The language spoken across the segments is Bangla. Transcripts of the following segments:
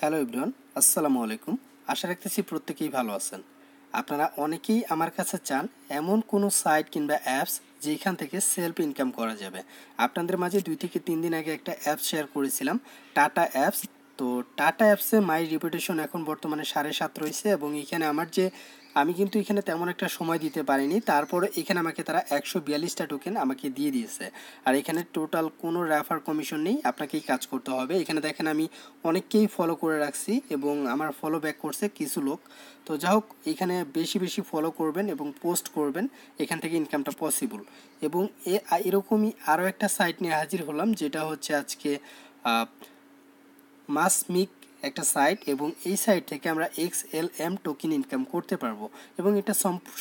হ্যালো ইব্রান আসসালামু আলাইকুম আশা রাখতেছি প্রত্যেকেই ভালো আছেন আপনারা অনেকেই আমার কাছে চান এমন কোনো সাইট কিংবা অ্যাপস যেখান থেকে সেলফ ইনকাম করা যাবে আপনাদের মাঝে দুই থেকে তিন দিন আগে একটা অ্যাপ শেয়ার করেছিলাম টাটা অ্যাপস তো টাটা অ্যাপসে মাই রিপুটেশন এখন বর্তমানে সাড়ে সাত রয়েছে এবং এখানে আমার যে আমি কিন্তু এখানে তেমন একটা সময় দিতে পারিনি তারপরে এখানে আমাকে তারা একশো বিয়াল্লিশটা টোকেন আমাকে দিয়ে দিয়েছে আর এখানে টোটাল কোনো রেফার কমিশন নেই আপনাকেই কাজ করতে হবে এখানে দেখেন আমি অনেককেই ফলো করে রাখছি এবং আমার ফলো ব্যাক করছে কিছু লোক তো যাই হোক এখানে বেশি বেশি ফলো করবেন এবং পোস্ট করবেন এখান থেকে ইনকামটা পসিবল এবং এ এরকমই আরও একটা সাইট নিয়ে হাজির হলাম যেটা হচ্ছে আজকে মাস মিক একটা সাইট এবং এই সাইট থেকে আমরা X L M token income করতে পারবো এবং এটা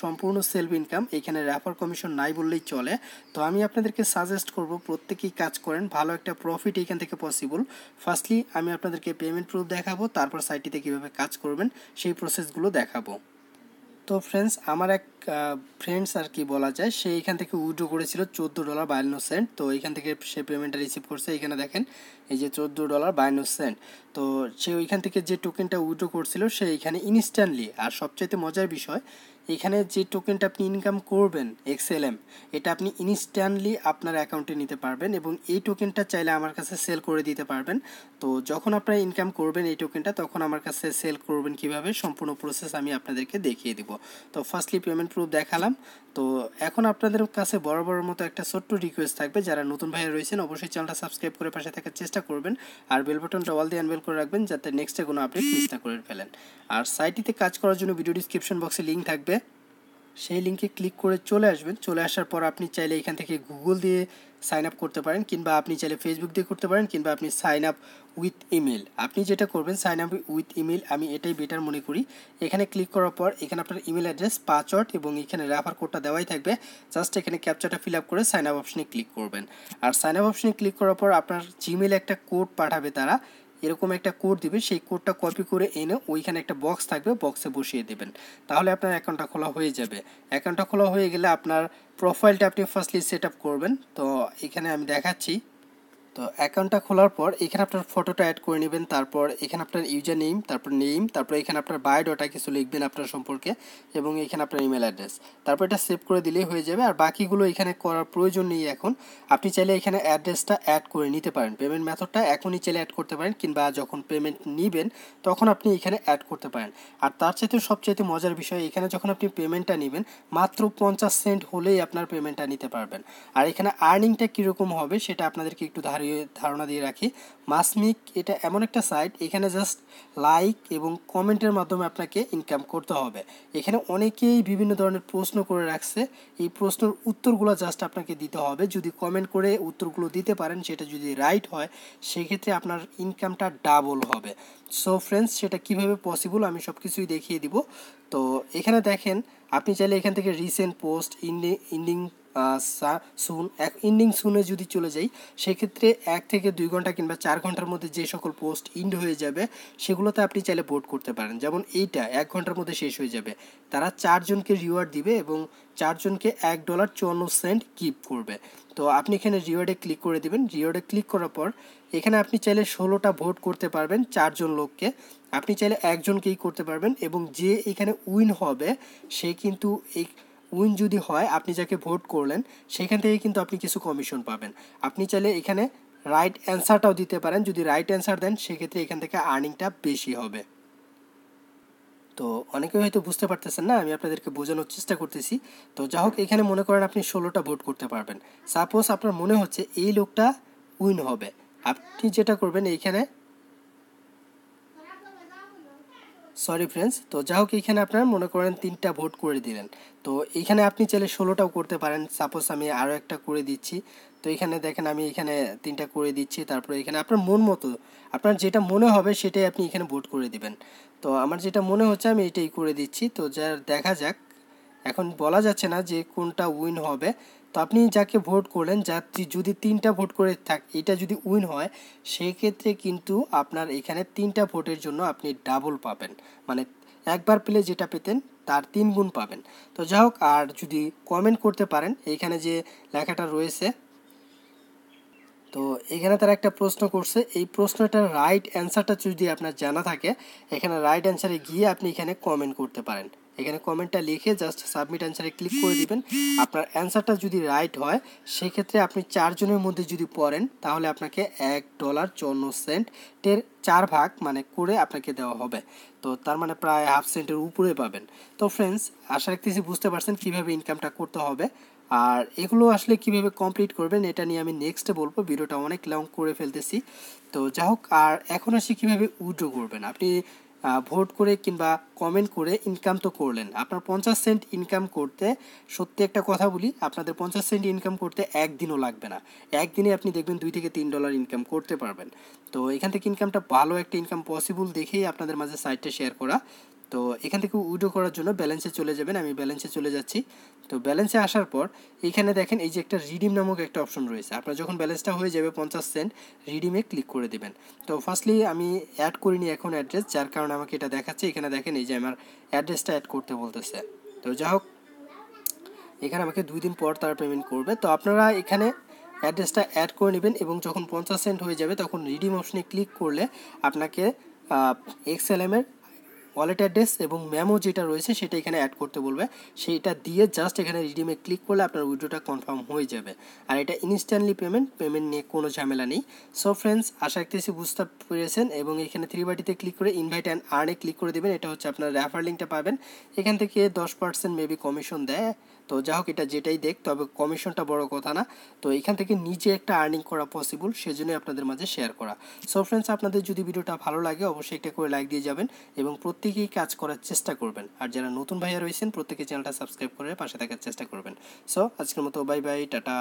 সম্পূর্ণ সেলফ ইনকাম এখানে র্যাফার কমিশন নাই বললেই চলে তো আমি আপনাদেরকে সাজেস্ট করব প্রত্যেকেই কাজ করেন ভালো একটা প্রফিট এখান থেকে পসিবল ফার্স্টলি আমি আপনাদেরকে পেমেন্ট প্রুফ দেখাবো তারপর সাইটটিতে কীভাবে কাজ করবেন সেই প্রসেসগুলো দেখাবো তো ফ্রেন্ডস আমার এক ফ্রেন্ডস আর কি বলা যায় সে এখান থেকে উইড্রো করেছিল চোদ্দো ডলার বায়ান্ন সেন্ট তো এখান থেকে সে পেমেন্টটা রিসিভ করছে এখানে দেখেন এই যে চোদ্দো ডলার বায়ান্ন সেন্ট তো সে ওইখান থেকে যে টোকেনটা উইড্রো করছিল সে এখানে ইনস্ট্যান্টলি আর সবচেয়ে মজার বিষয় এখানে যে টোকেনটা আপনি ইনকাম করবেন এক্সএলএম এটা আপনি ইনস্ট্যান্টলি আপনার অ্যাকাউন্টে নিতে পারবেন এবং এই টোকেনটা চাইলে আমার কাছে সেল করে দিতে পারবেন তো যখন আপনারা ইনকাম করবেন এই টোকেনটা তখন আমার কাছে সেল করবেন কিভাবে সম্পূর্ণ প্রসেস আমি আপনাদেরকে দেখিয়ে দিব তো ফার্স্টলি পেমেন্ট প্রুফ দেখালাম তো এখন আপনাদের কাছে বড় বড় মতো একটা ছোট্ট রিকোয়েস্ট থাকবে যারা নতুন ভাইয়া রয়েছেন অবশ্যই চ্যানেলটা সাবস্ক্রাইব করে পাশে থাকার চেষ্টা করবেন আর বেল বাটনটা অল দিয়ে আনবেল করে রাখবেন যাতে নেক্সটে কোনো আপডেট মিস না করে ফেলেন আর সাইটটিতে কাজ করার জন্য ভিডিও ডিসক্রিপশন বক্সে লিঙ্ক থাকবে সেই লিঙ্কে ক্লিক করে চলে আসবেন চলে আসার পর আপনি চাইলে এখান থেকে গুগল দিয়ে সাইন আপ করতে পারেন কিংবা আপনি চাইলে ফেসবুক দিয়ে করতে পারেন কিংবা আপনি সাইন আপ উইথ ইমেল আপনি যেটা করবেন সাইন আপ উইথ ইমেল আমি এটাই বেটার মনে করি এখানে ক্লিক করার পর এখানে আপনার ইমেল অ্যাড্রেস পাসওয়ার্ড এবং এখানে রেফার কোডটা দেওয়াই থাকবে জাস্ট এখানে ক্যাপচারটা ফিল আপ করে সাইন আপ অপশনে ক্লিক করবেন আর সাইন আপ অপশনে ক্লিক করার পর আপনার জিমেলে একটা কোড পাঠাবে তারা এরকম একটা কোড দিবে সেই কোডটা কপি করে এনে ওইখানে একটা বক্স থাকবে বক্সে বসিয়ে দেবেন তাহলে আপনার অ্যাকাউন্টটা খোলা হয়ে যাবে অ্যাকাউন্টটা খোলা হয়ে গেলে আপনার প্রোফাইলটা আপনি ফার্স্টলি সেট আপ করবেন তো এখানে আমি দেখাচ্ছি তো অ্যাকাউন্টটা খোলার পর এখানে আপনার ফটোটা অ্যাড করে নেবেন তারপর এখানে আপনার ইউজার নেম তারপর নেম তারপর এখানে আপনার বায়োডাটা কিছু লিখবেন আপনার সম্পর্কে এবং এখানে আপনার ইমেল অ্যাড্রেস তারপর এটা সেভ করে দিলেই হয়ে যাবে আর বাকিগুলো এখানে করার প্রয়োজন নেই এখন আপনি চাইলে এখানে অ্যাড্রেসটা অ্যাড করে নিতে পারেন পেমেন্ট মেথডটা এখনই চাইলে অ্যাড করতে পারেন কিংবা যখন পেমেন্ট নেবেন তখন আপনি এখানে অ্যাড করতে পারেন আর তার চাইতে সবচাইতে মজার বিষয় এখানে যখন আপনি পেমেন্টটা নেবেন মাত্র পঞ্চাশ সেন্ট হলেই আপনার পেমেন্টটা নিতে পারবেন আর এখানে আর্নিংটা কীরকম হবে সেটা আপনাদেরকে একটু ধারে ধারণা দিয়ে রাখি মাসমিক এটা এমন একটা সাইট এখানে জাস্ট লাইক এবং কমেন্টের মাধ্যমে আপনাকে ইনকাম করতে হবে এখানে অনেকেই বিভিন্ন ধরনের প্রশ্ন করে রাখছে এই প্রশ্নের উত্তরগুলো জাস্ট আপনাকে দিতে হবে যদি কমেন্ট করে উত্তরগুলো দিতে পারেন সেটা যদি রাইট হয় সেক্ষেত্রে আপনার ইনকামটা ডাবল হবে সো ফ্রেন্ডস সেটা কিভাবে পসিবল আমি সব কিছুই দেখিয়ে দিব তো এখানে দেখেন আপনি চাইলে এখান থেকে রিসেন্ট পোস্ট ইন্ডিং সা সুন এক ইন্ডিং শুনে যদি চলে যাই সেক্ষেত্রে এক থেকে দুই ঘন্টা কিংবা চার ঘন্টার মধ্যে যে সকল পোস্ট ইন্ড হয়ে যাবে সেগুলোতে আপনি চাইলে ভোট করতে পারেন যেমন এইটা এক ঘন্টার মধ্যে শেষ হয়ে যাবে তারা চারজনকে রিওয়ার্ড দিবে এবং চারজনকে এক ডলার চুয়ান্ন সেন্ট কিপ করবে তো আপনি এখানে রিওয়ার্ডে ক্লিক করে দিবেন রিওয়ার্ডে ক্লিক করার পর এখানে আপনি চাইলে ষোলোটা ভোট করতে পারবেন চারজন লোককে আপনি চাইলে একজনকেই করতে পারবেন এবং যে এখানে উইন হবে সে কিন্তু এই উইন যদি হয় আপনি যাকে ভোট করলেন সেখান থেকে কিন্তু আপনি কিছু কমিশন পাবেন আপনি চাইলে এখানে রাইট অ্যান্সারটাও দিতে পারেন যদি রাইট অ্যান্সার দেন সেক্ষেত্রে এখান থেকে আর্নিংটা বেশি হবে তো অনেকে হয়তো বুঝতে পারতেছেন না আমি আপনাদেরকে বোঝানোর চেষ্টা করতেছি তো যা হোক এখানে মনে করেন আপনি ষোলোটা ভোট করতে পারবেন সাপোজ আপনার মনে হচ্ছে এই লোকটা উইন হবে আপনি যেটা করবেন এইখানে সরি ফ্রেন্ডস তো যা হোক এখানে আপনারা মনে করেন তিনটা ভোট করে দিলেন তো এখানে আপনি চাইলে ষোলোটাও করতে পারেন সাপোজ আমি আরও একটা করে দিচ্ছি তো এখানে দেখেন আমি এখানে তিনটা করে দিচ্ছি তারপরে এখানে আপনার মন মতো আপনার যেটা মনে হবে সেটাই আপনি এখানে ভোট করে দিবেন তো আমার যেটা মনে হচ্ছে আমি এটাই করে দিচ্ছি তো যার দেখা যাক এখন বলা যাচ্ছে না যে কোনটা উইন হবে তো আপনি যাকে ভোট করলেন যা যদি তিনটা ভোট করে থাক এটা যদি উইন হয় সেক্ষেত্রে কিন্তু আপনার এখানে তিনটা ভোটের জন্য আপনি ডাবল পাবেন মানে একবার পেলে যেটা পেতেন তার তিন গুণ পাবেন তো যাই হোক আর যদি কমেন্ট করতে পারেন এইখানে যে লেখাটা রয়েছে তো এখানে তারা একটা প্রশ্ন করছে এই প্রশ্নটার রাইট অ্যান্সারটা যদি আপনার জানা থাকে এখানে রাইট অ্যান্সারে গিয়ে আপনি এখানে কমেন্ট করতে পারেন এখানে কমেন্টটা লিখে জাস্ট সাবমিট অ্যান্সারে ক্লিক করে দিবেন আপনার অ্যান্সারটা যদি রাইট হয় সেক্ষেত্রে আপনি চারজনের মধ্যে যদি পড়েন তাহলে আপনাকে এক ডলার চন্ন সেন্টের চার ভাগ মানে করে আপনাকে দেওয়া হবে তো তার মানে প্রায় হাফ সেন্টের উপরে পাবেন তো ফ্রেন্ডস আশা রাখতেছি বুঝতে পারছেন কীভাবে ইনকামটা করতে হবে আর এগুলো আসলে কিভাবে কমপ্লিট করবেন এটা নিয়ে আমি নেক্সটে বলবো ভিডিওটা অনেক লং করে ফেলতেছি তো যাই হোক আর এখন আসি কীভাবে উইড্রো করবেন আপনি ভোট করে কিংবা কমেন্ট করে ইনকাম তো করলেন আপনার পঞ্চাশ সেন্ট ইনকাম করতে সত্যি একটা কথা বলি আপনাদের পঞ্চাশ সেন্ট ইনকাম করতে একদিনও লাগবে না একদিনে আপনি দেখবেন দুই থেকে তিন ডলার ইনকাম করতে পারবেন তো এখান থেকে ইনকামটা ভালো একটা ইনকাম পসিবল দেখেই আপনাদের মাঝে সাইটটা শেয়ার করা তো এখান থেকে উইডো করার জন্য ব্যালেন্সে চলে যাবেন আমি ব্যালেন্সে চলে যাচ্ছি তো ব্যালেন্সে আসার পর এখানে দেখেন এই যে একটা রিডিম নামক একটা অপশন রয়েছে আপনার যখন ব্যালেন্সটা হয়ে যাবে পঞ্চাশ সেন্ট রিডিমে ক্লিক করে দেবেন তো ফার্স্টলি আমি অ্যাড করিনি এখন অ্যাড্রেস যার কারণে আমাকে এটা দেখাচ্ছে এখানে দেখেন এই যে আমার অ্যাড্রেসটা অ্যাড করতে বলতেছে তো যা হোক এখানে আমাকে দুই দিন পর তারা পেমেন্ট করবে তো আপনারা এখানে অ্যাড্রেসটা অ্যাড করে নেবেন এবং যখন পঞ্চাশ সেন্ট হয়ে যাবে তখন রিডিম অপশনে ক্লিক করলে আপনাকে এক্সএলএমের ওয়ালেট অ্যাড্রেস এবং ম্যামো যেটা রয়েছে সেটা এখানে অ্যাড করতে বলবে সেইটা দিয়ে জাস্ট এখানে রিডিমে ক্লিক করলে আপনার উইড্রোটা কনফার্ম হয়ে যাবে আর এটা ইনস্ট্যান্টলি পেমেন্ট পেমেন্ট নিয়ে কোনো ঝামেলা নেই সো ফ্রেন্ডস আশা রাখতেছি বুঝতে পেরেছেন এবং এখানে থ্রি বাটিতে ক্লিক করে ইনভাইট অ্যান্ড আর্নে ক্লিক করে দেবেন এটা হচ্ছে আপনার রেফার লিঙ্কটা পাবেন এখান থেকে দশ পার্সেন্ট মেবি কমিশন দেয় তো যাই হোক এটা যেটাই দেখ তবে কমিশনটা বড় কথা না তো এখান থেকে নিজে একটা আর্নিং করা পসিবল সেজন্যই আপনাদের মাঝে শেয়ার করা সো ফ্রেন্ডস আপনাদের যদি ভিডিওটা ভালো লাগে অবশ্যই একটা করে লাইক দিয়ে যাবেন এবং প্রত্যেকেই কাজ করার চেষ্টা করবেন আর যারা নতুন ভাইয়া রয়েছেন প্রত্যেকে চ্যানেলটা সাবস্ক্রাইব করে পাশে থাকার চেষ্টা করবেন সো আজকের মতো বাই বাই টাটা